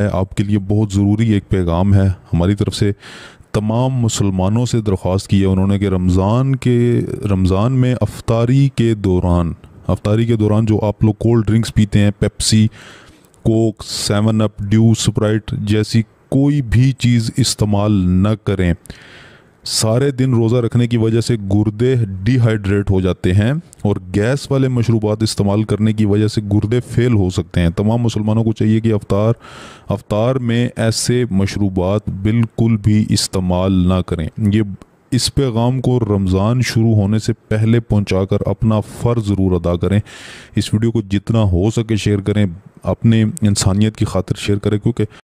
आपके लिए बहुत ज़रूरी एक पैगाम है हमारी तरफ से तमाम मुसलमानों से दरख्वास्त की है उन्होंने कि रमज़ान के रमज़ान में अफ्तारी के दौरान अफ्तारी के दौरान जो आप लोग कोल्ड ड्रिंक्स पीते हैं Pepsi Coke Seven Up Dew Sprite जैसी कोई भी चीज़ इस्तेमाल न करें सारे दिन रोज़ा रखने की वजह से गुर्दे डिहाइड्रेट हो जाते हैं और गैस वाले मशरूबात इस्तेमाल करने की वजह से गुर्दे फेल हो सकते हैं तमाम मुसलमानों को चाहिए कि अवतार अवतार में ऐसे मशरूबात बिल्कुल भी इस्तेमाल ना करें ये इस पैगाम को रमज़ान शुरू होने से पहले पहुंचाकर अपना फ़र्ज़ ज़रूर अदा करें इस वीडियो को जितना हो सके शेयर करें अपने इंसानियत की खातिर शेयर करें क्योंकि